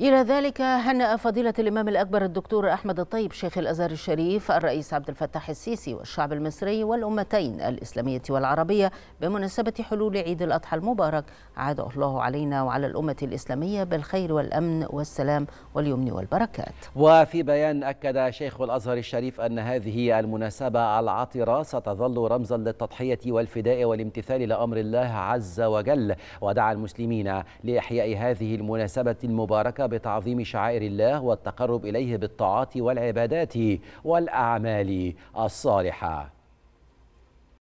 إلى ذلك هنأ فضيلة الإمام الأكبر الدكتور أحمد الطيب شيخ الأزهر الشريف الرئيس عبد الفتاح السيسي والشعب المصري والأمتين الإسلامية والعربية بمناسبة حلول عيد الأضحى المبارك عاده الله علينا وعلى الأمة الإسلامية بالخير والأمن والسلام واليمن والبركات وفي بيان أكد شيخ الأزهر الشريف أن هذه المناسبة العطرة ستظل رمزا للتضحية والفداء والامتثال لأمر الله عز وجل ودعا المسلمين لإحياء هذه المناسبة المباركة بتعظيم شعائر الله والتقرب إليه بالطاعات والعبادات والأعمال الصالحة